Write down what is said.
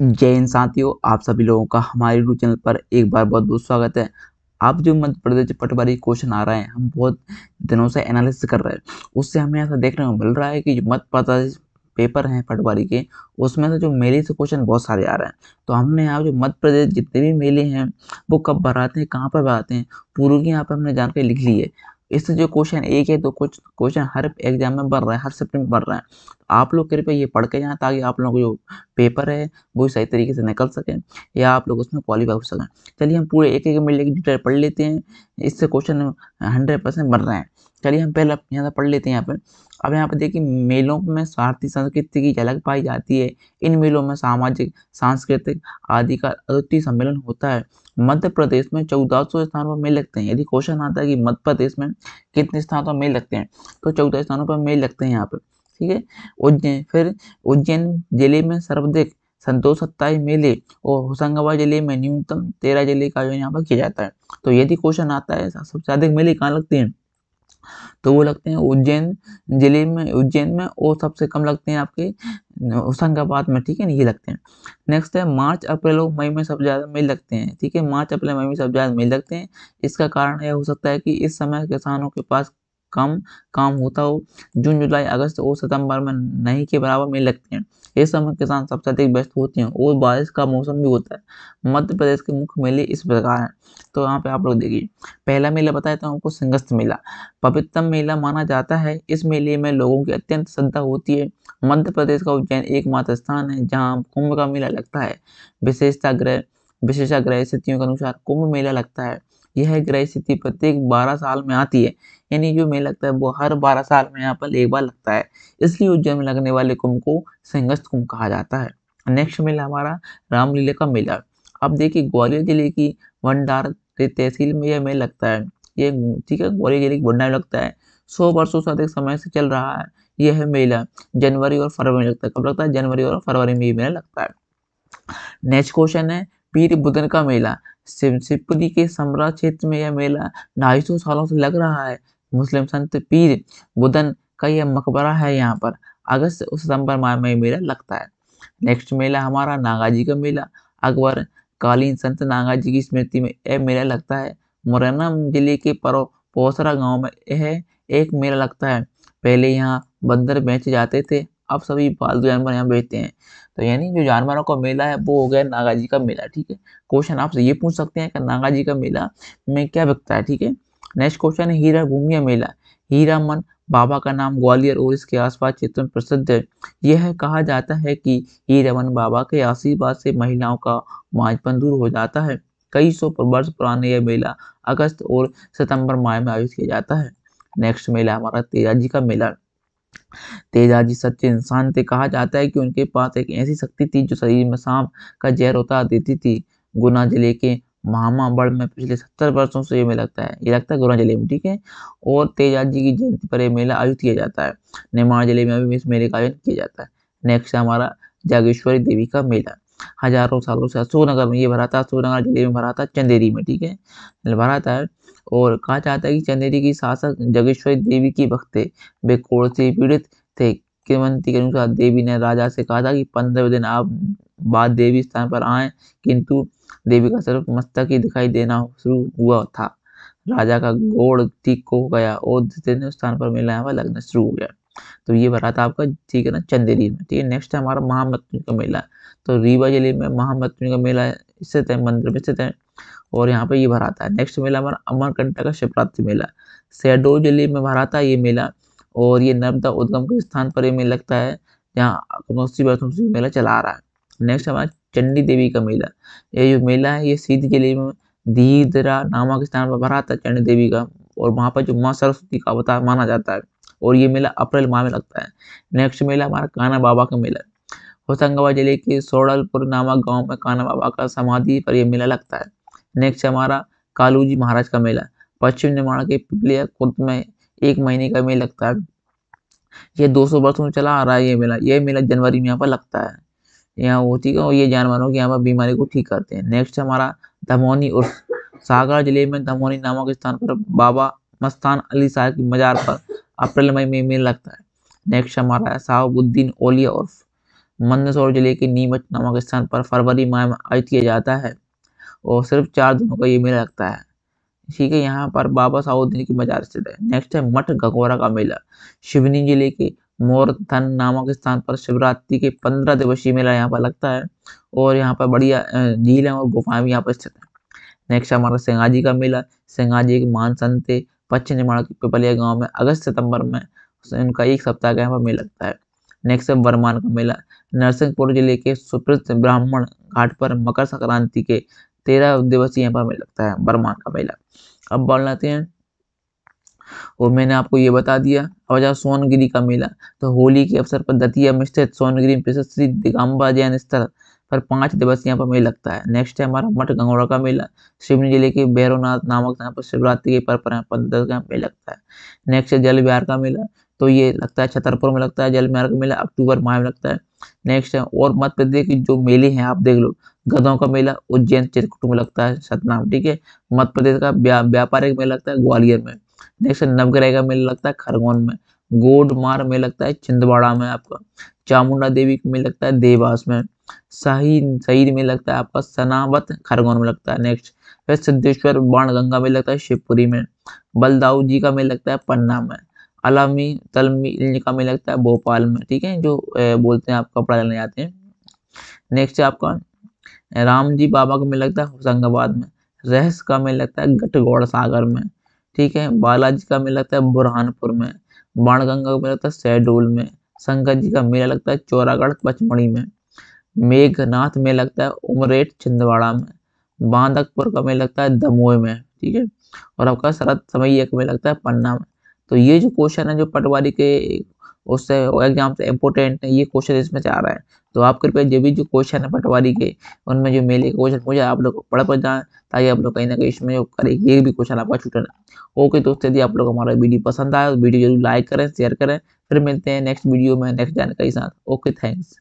जय हिंद साथियों आप सभी लोगों का हमारे यूट्यूब चैनल पर एक बार बहुत बहुत स्वागत है आप जो मध्य प्रदेश पटवारी क्वेश्चन आ रहे हैं हम बहुत दिनों से एनालिसिस कर रहे हैं उससे हमें ऐसा देखने को मिल रहा है कि जो मध्य प्रदेश पेपर हैं पटवारी के उसमें से जो मेले से क्वेश्चन बहुत सारे आ रहे हैं तो हमने यहाँ जो मध्य प्रदेश जितने भी मेले हैं वो कब भराते हैं कहाँ पर भराते हैं पूर्व की यहाँ पर हमने जानकारी लिख ली है इससे जो क्वेश्चन एक है तो कुछ क्वेश्चन हर एग्जाम में बढ़ रहा है हर सब्जेक्ट में बढ़ रहा है आप लोग कृपया ये पढ़ के जाएँ ताकि आप लोगों को जो पेपर है वो सही तरीके से निकल सकें या आप लोग उसमें क्वालिफाई हो सकें चलिए हम पूरे एक एक मिनट लेकर डिटेल पढ़ लेते हैं इससे क्वेश्चन हंड्रेड परसेंट बढ़ रहे हैं चलिए हम पहले यहाँ पढ़ लेते हैं यहाँ पर अब यहाँ पर देखिए मेलों में स्वार्थी संस्कृति की झलक पाई जाती है इन मेलों में सामाजिक सांस्कृतिक आदि का अद्वितीय सम्मेलन होता है मध्य प्रदेश में चौदह सौ स्थानों पर मेल लगते हैं यदि क्वेश्चन आता है कि मध्य प्रदेश में कितने स्थानों पर मेल लगते हैं तो चौदह स्थानों पर मेल लगते हैं यहाँ पर ठीक है उज्जैन फिर उज्जैन जिले में सर्वाधिक संतोष सत्ताईस मेले और होशंगाबाद जिले में न्यूनतम तेरह जिले का आयोजन यहाँ पर किया जाता है तो यदि क्वेश्चन आता है सबसे अधिक मेले कहाँ लगते हैं तो वो लगते हैं उज्जैन जिले में उज्जैन में और सबसे कम लगते हैं आपके होशंगाबाद में ठीक है ना ये लगते हैं नेक्स्ट है मार्च अप्रैल और मई में सब ज़्यादा मेल लगते हैं ठीक है मार्च अप्रैल मई में सब ज़्यादा मेल लगते हैं इसका कारण यह हो सकता है कि इस समय किसानों के पास कम काम होता हो जून जुलाई अगस्त और सितंबर में नहीं के बराबर में लगते हैं इस समय किसान सबसे अधिक व्यस्त होते हैं और बारिश का मौसम भी होता है मध्य प्रदेश के मुख्य मेले इस प्रकार हैं तो यहाँ पे आप लोग देखिए पहला मेला बताया था आपको सिंगस्थ मेला पवित्रम मेला माना जाता है इस मेले में लोगों की अत्यंत श्रद्धा होती है मध्य प्रदेश का उज्जैन एकमात्र स्थान है जहाँ कुंभ का मेला लगता है विशेषता ग्रह विशेषाग्रह स्थितियों के अनुसार कुंभ मेला लगता है यह ग्रह स्थिति प्रत्येक बारह साल में आती है यानी जो मेला लगता है वो हर बारह साल में यहाँ पर एक बार लगता है इसलिए उज्जैन में लगने वाले कुंभ को संघर्ष कुंभ कहा जाता है नेक्स्ट मेला हमारा रामलीला का मेला अब देखिए ग्वालियर जिले की भंडार तहसील में यह मेला लगता है ये ठीक है ग्वालियर जिले की भंडार लगता है सौ वर्षों से अधिक समय से चल रहा है यह मेला जनवरी और फरवरी में लगता है कब लगता है जनवरी और फरवरी में ये मेला लगता है नेक्स्ट क्वेश्चन है पीर बुधन का मेला शिवपुरी के समरा क्षेत्र में यह मेला ढाई सौ सालों से लग रहा है मुस्लिम संत पीर बुदन का यह मकबरा है यहाँ पर अगस्त और सितंबर माह में मेला लगता है नेक्स्ट मेला हमारा नागाजी का मेला अकबर कालीन संत नागाजी की स्मृति में यह मेला लगता है मुरैना जिले के परो पोसरा गांव में यह एक मेला लगता है पहले यहाँ बंदर बेचे जाते थे अब सभी पालतू जानवर यहाँ बेचते हैं तो यानी जो जानवरों का मेला है वो हो गया नागा जी का मेला ठीक है क्वेश्चन आपसे ये पूछ सकते हैं कि नागा जी का मेला में क्या बिकता है ठीक है नेक्स्ट क्वेश्चन है हीरा भूमिया मेला हीरा मन बाबा का नाम ग्वालियर और इसके आसपास क्षेत्र में प्रसिद्ध है यह कहा जाता है कि हीरावन बाबा के आशीर्वाद से महिलाओं का माजपन दूर हो जाता है कई सौ वर्ष पुराने यह मेला अगस्त और सितंबर माह में आयोजित किया जाता है नेक्स्ट मेला हमारा तेजाजी का मेला तेजाजी सच्चे इंसान थे कहा जाता है कि उनके पास एक ऐसी शक्ति थी जो शरीर में सांप का जहर उतार देती थी गुना जिले के महामाबड़ में पिछले सत्तर वर्षों से ये मेला लगता है ये लगता है गुना जिले में ठीक है और तेजाजी की जयंती पर यह मेला आयोजित किया जाता है निर्माण जिले में अभी इस मेले का आयोजन किया जाता है नेक्स्ट है हमारा जागेश्वरी देवी का मेला हजारों सालों से अशोकनगर में ये भरा था अशोकनगर जिले में भरा था चंदेरी में ठीक है भरा था और कहा जाता है कि चंदेरी की शासक जगेश्वरी देवी की भक्त थे वे कोड़ से पीड़ित थे किमंती के अनुसार देवी ने राजा से कहा था कि पंद्रह दिन आप बाद देवी स्थान पर आए किंतु देवी का सिर्फ मस्तक ही दिखाई देना शुरू हुआ था राजा का गोड़ ठीक हो गया और जिस दिन स्थान पर मिलने वाला लगना शुरू हो गया तो ये भरा था आपका ठीक है ना चंदेरी में ठीक है नेक्स्ट है हमारा महामृत्यु का मेला तो रीवा जिले में महामृत्यु का मेला स्थित है मंदिर में स्थित है और यहाँ पे ये भरा था नेक्स्ट मेला हमारा अमरकंटा का शिवरात्रि मेला शहडोल जिले में भरा था ये मेला और ये नर्मदा उद्गम के स्थान पर ये मेला लगता है जहाँ मेला चला रहा है नेक्स्ट हमारा चंडी देवी का मेला ये जो मेला है ये सीध जिले में धीरा नामक स्थान पर भरा था चंडी देवी का और वहाँ पर जो माँ सरस्वती का अवतार माना जाता है और ये मेला अप्रैल माह में लगता है नेक्स्ट मेला हमारा काना बाबा का मेला होशंगाबाद जिले के सोडलपुर नामक गाँव में काना बाबा का समाधि पर यह मेला लगता है नेक्स्ट हमारा कालू जी महाराज का मेला पश्चिम निर्माण के पिपलिया खुद में एक महीने का मेला लगता है ये 200 वर्षों में चला आ रहा है ये मेला ये मेला जनवरी में यहाँ पर लगता है यहाँ होती है और ये जानवरों की यहाँ पर बीमारी को ठीक करते हैं नेक्स्ट हमारा धमौनी और सागर जिले में धमौनी नामक स्थान पर बाबा मस्तान अली साहब की मजार पर अप्रैल मई में मेल लगता है नेक्स्ट हमारा है साहबुद्दीन ओलिया और मंदसौर जिले के नीमच नामक स्थान पर फरवरी माह में आयोजित किया जाता है और सिर्फ चार दिनों का ये मेला लगता है ठीक है यहाँ पर बाबा साहबुद्दीन की मजार स्थित है नेक्स्ट है मठ गगोरा का मेला शिवनी जिले के मोरथन नामक स्थान पर शिवरात्रि के पंद्रह दिवसीय मेला यहाँ पर लगता है और यहाँ पर बढ़िया झील है और गुफाएं भी यहाँ पर स्थित है नेक्स्ट हमारा सिंगाजी का मेला सिंगाजी के मानसंते पश्चिम निर्माण के पिपलिया गांव में अगस्त सितंबर में उनका एक सप्ताह का यहाँ मेला लगता है नेक्स्ट है वर्मान का मेला नरसिंहपुर जिले के सुप्रसिद्ध ब्राह्मण घाट पर मकर संक्रांति के तेरह दिवसीय यहाँ पर मेला लगता है वर्मान का मेला अब बोल लाते हैं और मैंने आपको ये बता दिया अब जहाँ सोनगिरी का मेला तो होली के अवसर पर दतिया में स्थित सोनगिरी में श्री दिगम्बा जैन स्थल पर पाँच दिवस यहाँ पर मेला लगता है नेक्स्ट है हमारा मठ गंगौड़ा का मेला शिवनी जिले के बैरोनाथ नामक यहाँ पर शिवरात्रि के पर्व पर यहाँ पर दस यहाँ मेला लगता है नेक्स्ट है जल विहार का मेला तो ये लगता है छतरपुर में लगता है जल विहार का मेला अक्टूबर माह में लगता है नेक्स्ट है और मध्य प्रदेश के जो मेले हैं आप देख लो गधों का मेला उज्जैन चित्रकूट में लगता है सतनाम ठीक है मध्य प्रदेश का व्यापारिक मेला लगता है ग्वालियर में नेक्स्ट है नवग्रह का मेला लगता है खरगोन में गोडमार में लगता है छिंदवाड़ा में आपका चामुंडा देवी का मेला लगता है देवास में शहीद शहीद में लगता है आपका सनावत खरगोन में लगता है नेक्स्ट फिर सिद्धेश्वर बाण गंगा में लगता है शिवपुरी में बलदाऊ जी का में लगता है पन्ना में अलामी तलमी का में लगता है भोपाल में ठीक है जो बोलते हैं आप कपड़ा लेने जाते हैं नेक्स्ट आपका राम जी बाबा का में लगता है होशंगाबाद में रहस्य का में लगता है गठगौड़ सागर में ठीक है बालाजी का मेला लगता है बुरहानपुर में बाणगंगा का मेला लगता है शहडोल में शंकर जी का मेला लगता है चौरागढ़ पचमढ़ी में मेघनाथ में लगता है उमरेट छिंदवाड़ा में बांधकपुर का मेला लगता है दमोह में ठीक है और आपका शरद एक में लगता है पन्ना में तो ये जो क्वेश्चन है जो पटवारी के उससे एग्जाम से इम्पोर्टेंट है ये क्वेश्चन इसमें से आ रहा है तो आप कृपया जो भी जो क्वेश्चन है पटवारी के उनमें जो मेले क्वेश्चन पूछा आप लोग पढ़ पढ़ जाए ताकि आप लोग कहीं ना कहीं इसमें जो करें ये भी क्वेश्चन आपका छूटे ना ओके दोस्तों यदि आप लोग हमारा वीडियो पसंद आए तो वीडियो जरूर लाइक करें शेयर करें फिर मिलते हैं नेक्स्ट वीडियो में नेक्स्ट जानकारी के साथ ओके थैंक्स